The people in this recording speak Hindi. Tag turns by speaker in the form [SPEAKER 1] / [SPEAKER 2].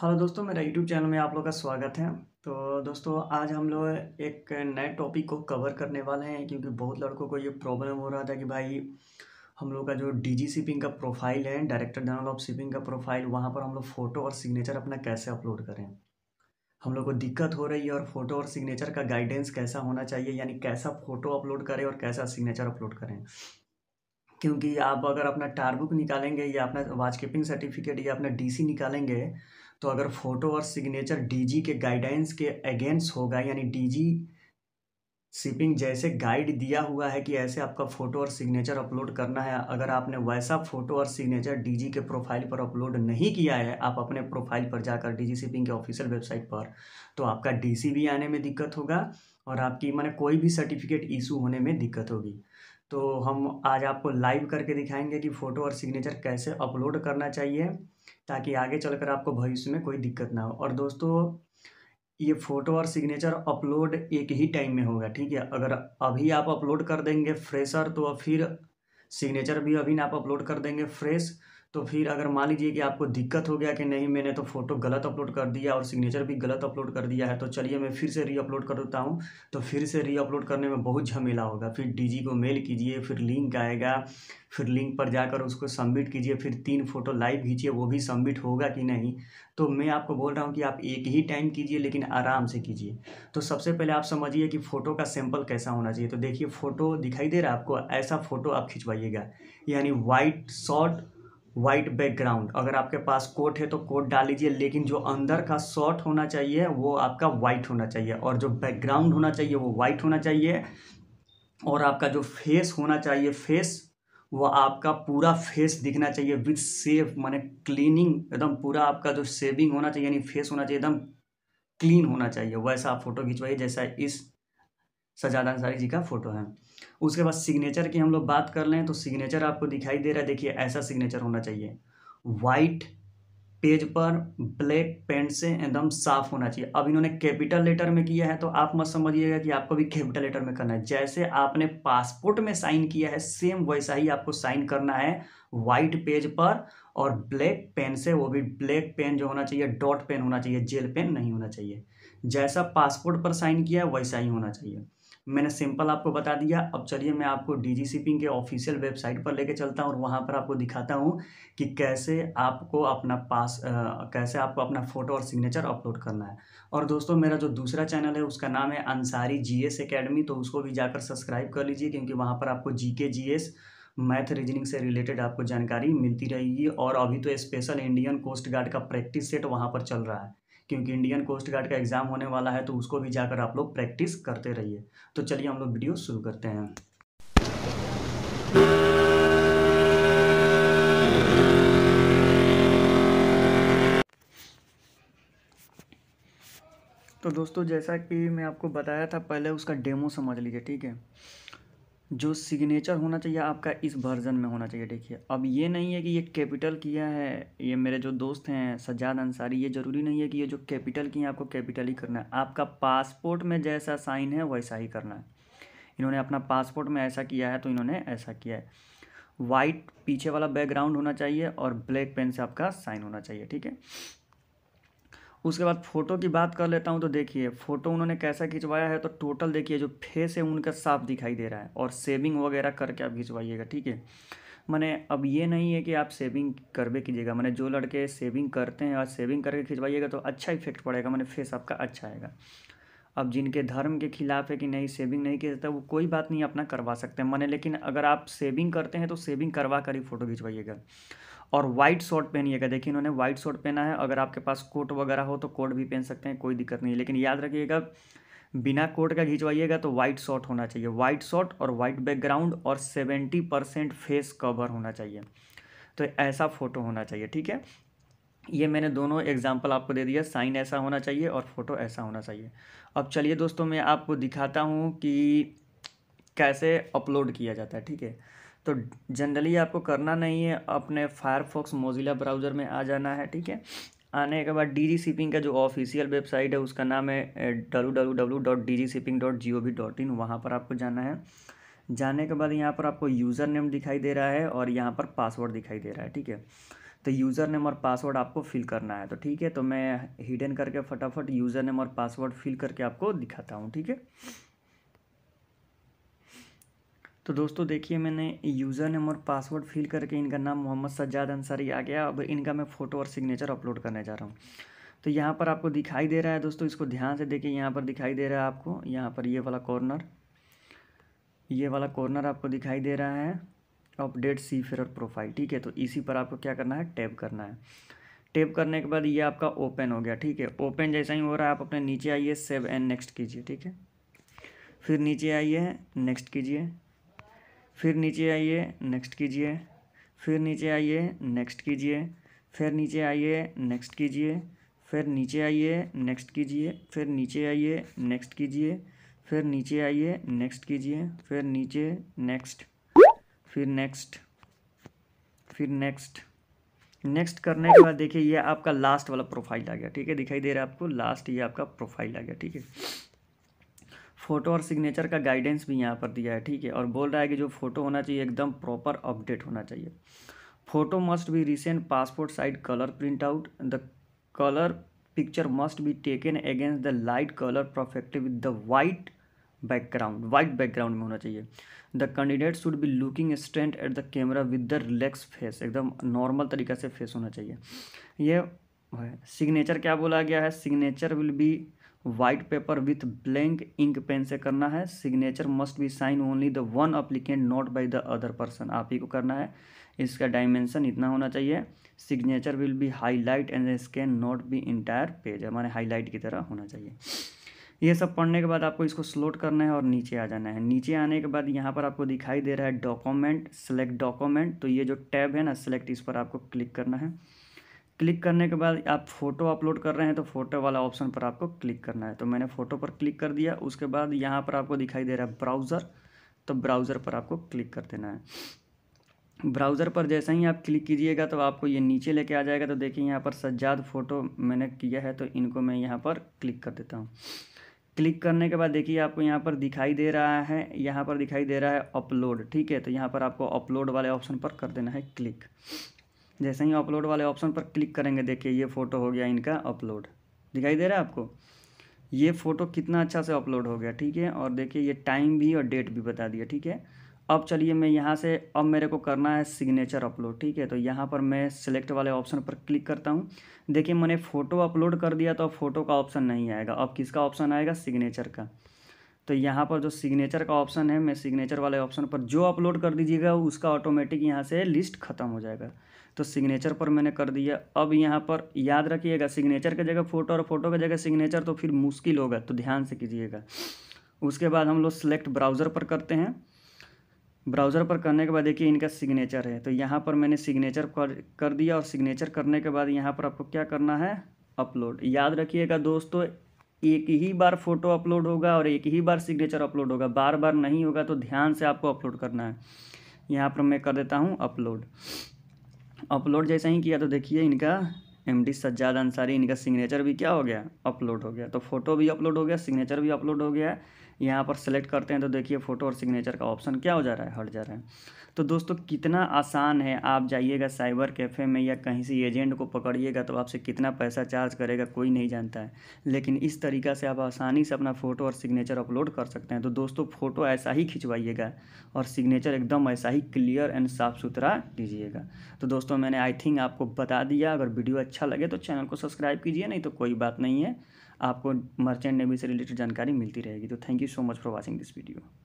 [SPEAKER 1] हेलो दोस्तों मेरा यूट्यूब चैनल में आप लोग का स्वागत है तो दोस्तों आज हम लोग एक नए टॉपिक को कवर करने वाले हैं क्योंकि बहुत लड़कों को ये प्रॉब्लम हो रहा था कि भाई हम लोग का जो डीजी शिपिंग का प्रोफाइल है डायरेक्टर जनरल ऑफ शिपिंग का प्रोफाइल वहाँ पर हम लोग फ़ोटो और सिग्नेचर अपना कैसे अपलोड करें हम लोग को दिक्कत हो रही है और फ़ोटो और सिग्नेचर का गाइडेंस कैसा होना चाहिए यानी कैसा फ़ोटो अपलोड करें और कैसा सिग्नेचर अपलोड करें क्योंकि आप अगर अपना टारबुक निकालेंगे या अपना वाचकीपिंग सर्टिफिकेट या अपना डीसी निकालेंगे तो अगर फ़ोटो और सिग्नेचर डीजी के गाइडेंस के अगेंस्ट होगा यानी डीजी शिपिंग जैसे गाइड दिया हुआ है कि ऐसे आपका फ़ोटो और सिग्नेचर अपलोड करना है अगर आपने वैसा फ़ोटो और सिग्नेचर डीजी के प्रोफाइल पर अपलोड नहीं किया है आप अपने प्रोफाइल पर जाकर डीजी शिपिंग के ऑफिशियल वेबसाइट पर तो आपका डीसी भी आने में दिक्कत होगा और आपकी मैंने कोई भी सर्टिफिकेट इशू होने में दिक्कत होगी तो हम आज आपको लाइव करके दिखाएंगे कि फ़ोटो और सिग्नेचर कैसे अपलोड करना चाहिए ताकि आगे चलकर आपको भविष्य में कोई दिक्कत ना हो और दोस्तों ये फ़ोटो और सिग्नेचर अपलोड एक ही टाइम में होगा ठीक है अगर अभी आप अपलोड कर देंगे फ्रेशर तो फिर सिग्नेचर भी अभी ना आप अपलोड कर देंगे फ्रेश तो फिर अगर मान लीजिए कि आपको दिक्कत हो गया कि नहीं मैंने तो फोटो गलत अपलोड कर दिया और सिग्नेचर भी गलत अपलोड कर दिया है तो चलिए मैं फिर से री अपलोड कर देता हूँ तो फिर से री अपलोड करने में बहुत झमेला होगा फिर डी को मेल कीजिए फिर लिंक आएगा फिर लिंक पर जाकर उसको सबमिट कीजिए फिर तीन फोटो लाइव खींचिए वो भी सबमिट होगा कि नहीं तो मैं आपको बोल रहा हूँ कि आप एक ही टाइम कीजिए लेकिन आराम से कीजिए तो सबसे पहले आप समझिए कि फ़ोटो का सैंपल कैसा होना चाहिए तो देखिए फ़ोटो दिखाई दे रहा है आपको ऐसा फ़ोटो आप खिंचवाइएगा यानी वाइट शॉर्ट वाइट बैकग्राउंड अगर आपके पास कोट है तो कोट डाल लीजिए लेकिन जो अंदर का शॉर्ट होना चाहिए वो आपका वाइट होना चाहिए और जो बैकग्राउंड होना चाहिए वो वाइट होना चाहिए और आपका जो फेस होना चाहिए फेस वो आपका पूरा फेस दिखना चाहिए विथ सेव माने क्लीनिंग एकदम पूरा आपका जो सेविंग होना चाहिए यानी फेस होना चाहिए एकदम क्लीन होना चाहिए वैसा आप फोटो खिंचवाइए जैसा इस सजाद अंसारी जी का फोटो है उसके बाद सिग्नेचर की हम लोग बात कर लें तो सिग्नेचर आपको दिखाई दे रहा है देखिए ऐसा सिग्नेचर होना चाहिए वाइट पेज पर ब्लैक पेंट से एकदम साफ होना चाहिए अब इन्होंने कैपिटल लेटर में किया है तो आप मत समझिएगा कि आपको भी कैपिटल लेटर में करना है जैसे आपने पासपोर्ट में साइन किया है सेम वैसा ही आपको साइन करना है वाइट पेज पर और ब्लैक पेन से वो भी ब्लैक पेन जो होना चाहिए डॉट पेन होना चाहिए जेल पेन नहीं होना चाहिए जैसा पासपोर्ट पर साइन किया है वैसा ही होना चाहिए मैंने सिंपल आपको बता दिया अब चलिए मैं आपको डी शिपिंग के ऑफिशियल वेबसाइट पर लेके चलता हूँ और वहाँ पर आपको दिखाता हूँ कि कैसे आपको अपना पास आ, कैसे आपको अपना फ़ोटो और सिग्नेचर अपलोड करना है और दोस्तों मेरा जो दूसरा चैनल है उसका नाम है अंसारी जी एस तो उसको भी जाकर सब्सक्राइब कर लीजिए क्योंकि वहाँ पर आपको G K G S math reasoning से रिलेटेड आपको जानकारी मिलती रहेगी और अभी तो स्पेशल इंडियन कोस्ट गार्ड का प्रैक्टिस सेट वहाँ पर चल रहा है क्योंकि इंडियन कोस्ट गार्ड का एग्ज़ाम होने वाला है तो उसको भी जाकर आप लोग प्रैक्टिस करते रहिए तो चलिए हम लोग वीडियो शुरू करते हैं तो दोस्तों जैसा कि मैं आपको बताया था पहले उसका डेमो समझ लीजिए ठीक है जो सिग्नेचर होना चाहिए आपका इस वर्ज़न में होना चाहिए देखिए अब ये नहीं है कि ये कैपिटल किया है ये मेरे जो दोस्त हैं सज्जाद अंसारी ये ज़रूरी नहीं है कि ये जो कैपिटल किए हैं आपको कैपिटल ही करना है आपका पासपोर्ट में जैसा साइन है वैसा ही करना है इन्होंने अपना पासपोर्ट में ऐसा किया है तो इन्होंने ऐसा किया है वाइट पीछे वाला बैकग्राउंड होना चाहिए और ब्लैक पेन से आपका साइन होना चाहिए ठीक है उसके बाद फ़ोटो की बात कर लेता हूँ तो देखिए फ़ोटो उन्होंने कैसा खिंचवाया है तो टोटल देखिए जो फेस है उनका साफ दिखाई दे रहा है और सेविंग वगैरह करके आप खिंचवाइएगा ठीक है मैंने अब ये नहीं है कि आप सेविंग करवे कीजिएगा मैंने जो लड़के सेविंग करते हैं और सेविंग करके खिंचवाइएगा तो अच्छा इफेक्ट पड़ेगा मैंने फेस आपका अच्छा आएगा अब जिनके धर्म के खिलाफ है कि नहीं सेविंग नहीं किया जाता वो कोई बात नहीं अपना करवा सकते हैं मैंने लेकिन अगर आप सेविंग करते हैं तो सेविंग करवा कर ही फ़ोटो खिंचवाइएगा और वाइट शॉर्ट पहनिएगा देखिए इन्होंने वाइट शॉर्ट पहना है अगर आपके पास कोट वगैरह हो तो कोट भी पहन सकते हैं कोई दिक्कत नहीं है लेकिन याद रखिएगा बिना कोट का खिंचवाइएगा तो वाइट शॉर्ट होना चाहिए वाइट शॉर्ट और वाइट बैकग्राउंड और सेवेंटी परसेंट फेस कवर होना चाहिए तो ऐसा फ़ोटो होना चाहिए ठीक है ये मैंने दोनों एग्जाम्पल आपको दे दिया साइन ऐसा होना चाहिए और फ़ोटो ऐसा होना चाहिए अब चलिए दोस्तों मैं आपको दिखाता हूँ कि कैसे अपलोड किया जाता है ठीक है तो जनरली आपको करना नहीं है अपने फायरफॉक्स मोजिला ब्राउज़र में आ जाना है ठीक है आने के बाद डी जी शिपिंग का जो ऑफिशियल वेबसाइट है उसका नाम है W W W dot D G shipping dot G O V dot in वहाँ पर आपको जाना है जाने के बाद यहाँ पर आपको यूज़र नेम दिखाई दे रहा है और यहाँ पर पासवर्ड दिखाई दे रहा है ठीक है तो यूज़र नेम और पासवर्ड आपको फिल करना है तो ठीक है तो मैं हिडन करके फटाफट यूज़र नेम और पासवर्ड फिल करके आपको दिखाता हूँ ठीक है तो दोस्तों देखिए मैंने यूज़र नेम और पासवर्ड फिल करके इनका नाम मोहम्मद सज्जाद अंसारी आ गया अब इनका मैं फ़ोटो और सिग्नेचर अपलोड करने जा रहा हूँ तो यहाँ पर आपको दिखाई दे रहा है दोस्तों इसको ध्यान से देखिए यहाँ पर दिखाई दे रहा है आपको यहाँ पर ये वाला कॉर्नर ये वाला कॉर्नर आपको दिखाई दे रहा है अपडेट सी फेयर प्रोफाइल ठीक है तो इसी पर आपको क्या करना है टैप करना है टैप करने के बाद ये आपका ओपन हो गया ठीक है ओपन जैसा ही हो रहा है आप अपने नीचे आइए सेव एंड नेक्स्ट कीजिए ठीक है फिर नीचे आइए नेक्स्ट कीजिए फिर नीचे आइए नेक्स्ट कीजिए फिर नीचे आइए नेक्स्ट कीजिए फिर नीचे आइए नेक्स्ट कीजिए फिर नीचे आइए नेक्स्ट कीजिए फिर नीचे आइए नेक्स्ट कीजिए फिर नीचे आइए नेक्स्ट कीजिए फिर नीचे नेक्स्ट फिर नेक्स्ट फिर नेक्स्ट नेक्स्ट करने के बाद देखिए ये आपका लास्ट वाला प्रोफाइल आ गया ठीक है दिखाई दे रहा है आपको लास्ट ये आपका प्रोफाइल आ गया ठीक है फ़ोटो और सिग्नेचर का गाइडेंस भी यहाँ पर दिया है ठीक है और बोल रहा है कि जो फ़ोटो होना चाहिए एकदम प्रॉपर अपडेट होना चाहिए photo must be recent passport side colour print out the colour picture must be taken against the light colour perfect with the white background white background में होना चाहिए the candidate should be looking straight at the camera with the relax face एकदम नॉर्मल तरीका से फेस होना चाहिए यह है सिग्नेचर क्या बोला गया है signature will be white paper with blank ink pen से करना है signature must be sign only the one applicant not by the other person आप ही को करना है इसका डायमेंशन इतना होना चाहिए signature will be highlight and scan not be entire page हमारे हाईलाइट की तरह होना चाहिए ये सब पढ़ने के बाद आपको इसको स्लोट करना है और नीचे आ जाना है नीचे आने के बाद यहाँ पर आपको दिखाई दे रहा है डॉक्यूमेंट सेलेक्ट डॉक्यूमेंट तो ये जो टैब है ना सेलेक्ट इस पर आपको क्लिक करना है क्लिक करने के बाद आप फ़ोटो अपलोड कर रहे हैं तो फोटो वाला ऑप्शन पर आपको क्लिक करना है तो मैंने फ़ोटो पर क्लिक कर दिया उसके बाद यहाँ पर आपको दिखाई दे रहा है ब्राउज़र तो ब्राउज़र पर आपको क्लिक कर देना है ब्राउज़र पर जैसे ही आप क्लिक कीजिएगा तो आपको ये नीचे लेके आ जाएगा तो देखिए यहाँ पर सज्जाद फ़ोटो मैंने किया है तो इनको मैं यहाँ पर क्लिक कर देता हूँ क्लिक करने के बाद देखिए आपको यहाँ पर दिखाई दे रहा है यहाँ पर दिखाई दे रहा है अपलोड ठीक है तो यहाँ पर आपको अपलोड वाले ऑप्शन पर कर देना है क्लिक जैसे ही अपलोड वाले ऑप्शन पर क्लिक करेंगे देखिए ये फ़ोटो हो गया इनका अपलोड दिखाई दे रहा है आपको ये फ़ोटो कितना अच्छा से अपलोड हो गया ठीक है और देखिए ये टाइम भी और डेट भी बता दिया ठीक है अब चलिए मैं यहाँ से अब मेरे को करना है सिग्नेचर अपलोड ठीक है तो यहाँ पर मैं सिलेक्ट वाले ऑप्शन पर क्लिक करता हूँ देखिए मैंने फ़ोटो अपलोड कर दिया तो अब फ़ोटो का ऑप्शन नहीं आएगा अब किसका ऑप्शन आएगा सिग्नेचर का तो यहाँ पर जो सिग्नेचर का ऑप्शन है मैं सिग्नेचर वाले ऑप्शन पर जो अपलोड कर दीजिएगा उसका ऑटोमेटिक यहाँ से लिस्ट खत्म हो जाएगा तो सिग्नेचर पर मैंने कर दिया अब यहाँ पर याद रखिएगा सिग्नेचर की जगह फ़ोटो और फोटो की जगह सिग्नेचर तो फिर मुश्किल होगा तो ध्यान से कीजिएगा उसके बाद हम लोग सेलेक्ट ब्राउज़र पर करते हैं ब्राउज़र पर करने के बाद देखिए इनका सिग्नेचर है तो यहाँ पर मैंने सिग्नेचर कर कर दिया और सिग्नेचर करने के बाद यहाँ पर आपको क्या करना है अपलोड याद रखिएगा दोस्तों एक ही बार फोटो अपलोड होगा और एक ही बार सिग्नेचर अपलोड होगा बार बार नहीं होगा तो ध्यान से आपको अपलोड करना है यहाँ पर मैं कर देता हूँ अपलोड अपलोड जैसे ही किया तो देखिए इनका एम डी सज्जाद अंसारी इनका सिग्नेचर भी क्या हो गया अपलोड हो गया तो फोटो भी अपलोड हो गया सिग्नेचर भी अपलोड हो गया यहाँ पर सेलेक्ट करते हैं तो देखिए फ़ोटो और सिग्नेचर का ऑप्शन क्या हो जा रहा है हट जा रहा है तो दोस्तों कितना आसान है आप जाइएगा साइबर कैफ़े में या कहीं से एजेंट को पकड़िएगा तो आपसे कितना पैसा चार्ज करेगा कोई नहीं जानता है लेकिन इस तरीका से आप आसानी से अपना फ़ोटो और सिग्नेचर अपलोड कर सकते हैं तो दोस्तों फ़ोटो ऐसा ही खिंचवाइएगा और सिग्नेचर एकदम ऐसा ही क्लियर एंड साफ़ सुथरा दीजिएगा तो दोस्तों मैंने आई थिंक आपको बता दिया अगर वीडियो अच्छा लगे तो चैनल को सब्सक्राइब कीजिए नहीं तो कोई बात नहीं है आपको मर्चेंट नेवी से रिलेटेड जानकारी मिलती रहेगी तो thank you so much for watching this video